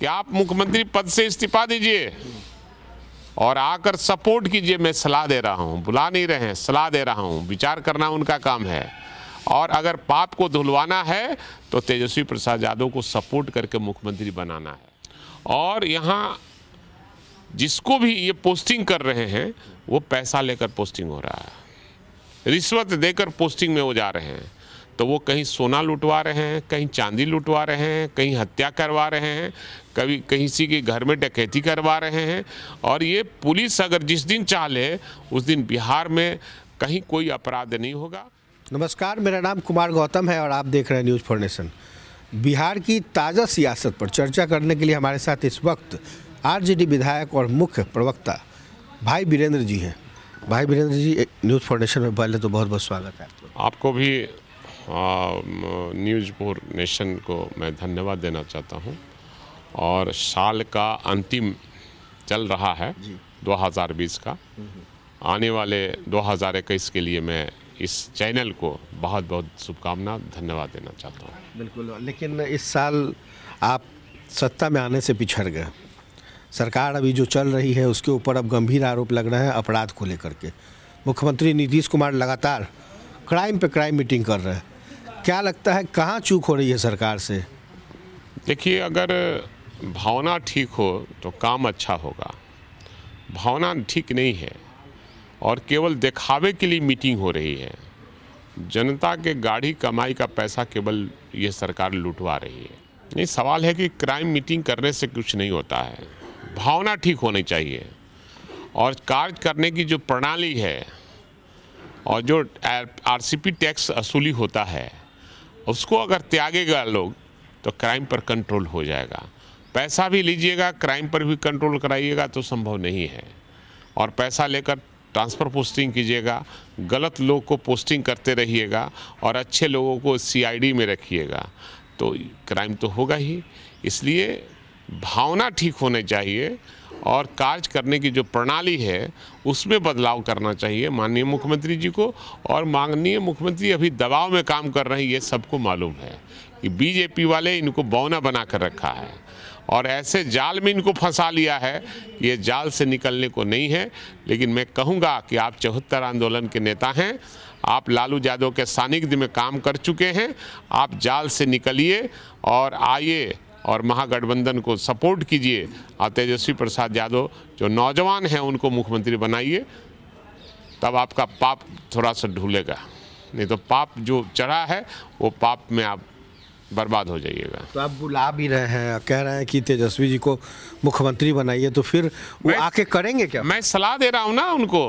कि आप मुख्यमंत्री पद से इस्तीफा दीजिए और आकर सपोर्ट कीजिए मैं सलाह दे रहा हूँ बुला नहीं रहे हैं सलाह दे रहा हूँ विचार करना उनका काम है और अगर पाप को धुलवाना है तो तेजस्वी प्रसाद यादव को सपोर्ट करके मुख्यमंत्री बनाना है और यहाँ जिसको भी ये पोस्टिंग कर रहे हैं वो पैसा लेकर पोस्टिंग हो रहा है रिश्वत देकर पोस्टिंग में वो जा रहे हैं तो वो कहीं सोना लुटवा रहे हैं कहीं चांदी लुटवा रहे हैं कहीं हत्या करवा रहे हैं कभी कहीं किसी के घर में डकैती करवा रहे हैं और ये पुलिस अगर जिस दिन चाह ले उस दिन बिहार में कहीं कोई अपराध नहीं होगा नमस्कार मेरा नाम कुमार गौतम है और आप देख रहे हैं न्यूज़ फाउंडेशन बिहार की ताज़ा सियासत पर चर्चा करने के लिए हमारे साथ इस वक्त आरजेडी विधायक और मुख्य प्रवक्ता भाई बीरेंद्र जी हैं भाई बीरेंद्र जी न्यूज़ फाउंडेशन में पहले तो बहुत बहुत स्वागत है आपको भी न्यूजपुर नेशन को मैं धन्यवाद देना चाहता हूँ और साल का अंतिम चल रहा है 2020 का हम्म, हम्म। आने वाले 2021 के लिए मैं इस चैनल को बहुत बहुत शुभकामना धन्यवाद देना चाहता हूँ बिल्कुल लेकिन इस साल आप सत्ता में आने से पिछड़ गए सरकार अभी जो चल रही है उसके ऊपर अब गंभीर आरोप लग रहे हैं अपराध को लेकर के मुख्यमंत्री नीतीश कुमार लगातार क्राइम पे क्राइम मीटिंग कर रहे हैं क्या लगता है कहाँ चूक हो रही है सरकार से देखिए अगर भावना ठीक हो तो काम अच्छा होगा भावना ठीक नहीं है और केवल दिखावे के लिए मीटिंग हो रही है जनता के गाढ़ी कमाई का पैसा केवल ये सरकार लुटवा रही है नहीं सवाल है कि क्राइम मीटिंग करने से कुछ नहीं होता है भावना ठीक होनी चाहिए और कार्य करने की जो प्रणाली है और जो आरसीपी टैक्स असूली होता है उसको अगर त्यागेगा लोग तो क्राइम पर कंट्रोल हो जाएगा पैसा भी लीजिएगा क्राइम पर भी कंट्रोल कराइएगा तो संभव नहीं है और पैसा लेकर ट्रांसफ़र पोस्टिंग कीजिएगा गलत लोग को पोस्टिंग करते रहिएगा और अच्छे लोगों को सीआईडी में रखिएगा तो क्राइम तो होगा ही इसलिए भावना ठीक होने चाहिए और कार्य करने की जो प्रणाली है उसमें बदलाव करना चाहिए माननीय मुख्यमंत्री जी को और माननीय मुख्यमंत्री अभी दबाव में काम कर रहे हैं ये सबको मालूम है कि बीजेपी वाले इनको बौना बना कर रखा है और ऐसे जाल में इनको फंसा लिया है ये जाल से निकलने को नहीं है लेकिन मैं कहूँगा कि आप चौहत्तर आंदोलन के नेता हैं आप लालू यादव के सानिध्य में काम कर चुके हैं आप जाल से निकलिए और आइए और महागठबंधन को सपोर्ट कीजिए और तेजस्वी प्रसाद यादव जो नौजवान हैं उनको मुख्यमंत्री बनाइए तब आपका पाप थोड़ा सा ढूलेगा नहीं तो पाप जो चढ़ा है वो पाप में आप बर्बाद हो जाइएगा तो आप बुला भी रहे हैं कह रहे हैं कि तेजस्वी जी को मुख्यमंत्री बनाइए तो फिर वो आके करेंगे क्या मैं सलाह दे रहा हूँ ना उनको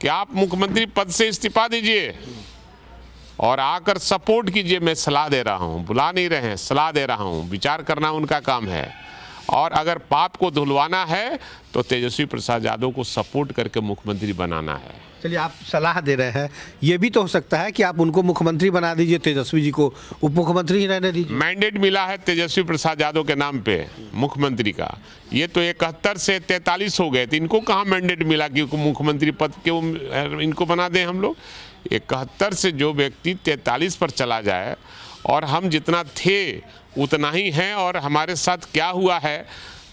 कि आप मुख्यमंत्री पद से इस्तीफा दीजिए और आकर सपोर्ट कीजिए मैं सलाह दे रहा हूँ बुला नहीं रहे हैं सलाह दे रहा हूँ विचार करना उनका काम है और अगर पाप को धुलवाना है तो तेजस्वी प्रसाद यादव को सपोर्ट करके मुख्यमंत्री बनाना है चलिए आप सलाह दे रहे हैं ये भी तो हो सकता है कि आप उनको मुख्यमंत्री बना दीजिए तेजस्वी जी को उप मुख्यमंत्री ही रहने दीजिए मैंडेट मिला है तेजस्वी प्रसाद यादव के नाम पे मुख्यमंत्री का ये तो इकहत्तर से तैतालीस हो गए थे इनको कहाँ मैंडेट मिला कि मुख्यमंत्री पद के इनको बना दें हम लोग इकहत्तर से जो व्यक्ति तैंतालीस पर चला जाए और हम जितना थे उतना ही हैं और हमारे साथ क्या हुआ है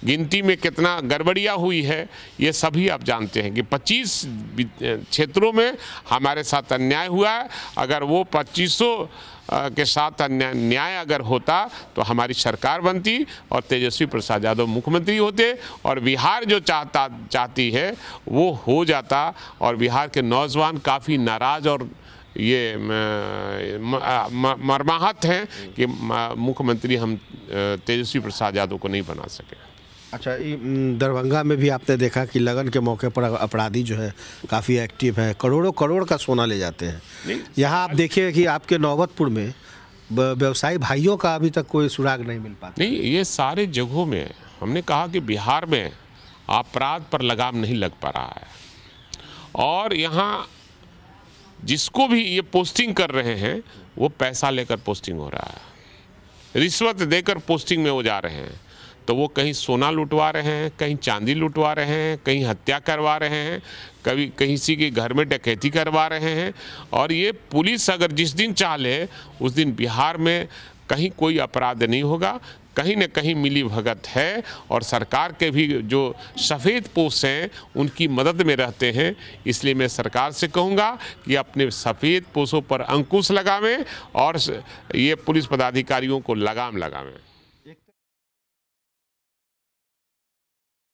गिनती में कितना गड़बड़ियाँ हुई है ये सभी आप जानते हैं कि 25 क्षेत्रों में हमारे साथ अन्याय हुआ है अगर वो पच्चीसों के साथ अन्याय न्याय अगर होता तो हमारी सरकार बनती और तेजस्वी प्रसाद यादव मुख्यमंत्री होते और बिहार जो चाहता चाहती है वो हो जाता और बिहार के नौजवान काफ़ी नाराज़ और ये मरमाहत हैं कि मुख्यमंत्री हम तेजस्वी प्रसाद यादव को नहीं बना सके अच्छा हम्म, दरभंगा में भी आपने देखा कि लगन के मौके पर अपराधी जो है काफ़ी एक्टिव है करोड़ों करोड़ का सोना ले जाते हैं यहाँ आप देखिए कि आपके नौबतपुर में व्यवसायी भाइयों का अभी तक कोई सुराग नहीं मिल पाता नहीं ये सारे जगहों में हमने कहा कि बिहार में अपराध पर लगाम नहीं लग पा रहा है और यहाँ जिसको भी ये पोस्टिंग कर रहे हैं वो पैसा लेकर पोस्टिंग हो रहा है रिश्वत देकर पोस्टिंग में वो जा रहे हैं तो वो कहीं सोना लुटवा रहे हैं कहीं चांदी लुटवा रहे हैं कहीं हत्या करवा रहे हैं कभी कहीं किसी के घर में डकैती करवा रहे हैं और ये पुलिस अगर जिस दिन चाह ले उस दिन बिहार में कहीं कोई अपराध नहीं होगा कहीं ना कहीं मिली भगत है और सरकार के भी जो सफ़ेद पोष हैं उनकी मदद में रहते हैं इसलिए मैं सरकार से कहूँगा कि अपने सफ़ेद पोषों पर अंकुश लगावें और ये पुलिस पदाधिकारियों को लगाम लगावें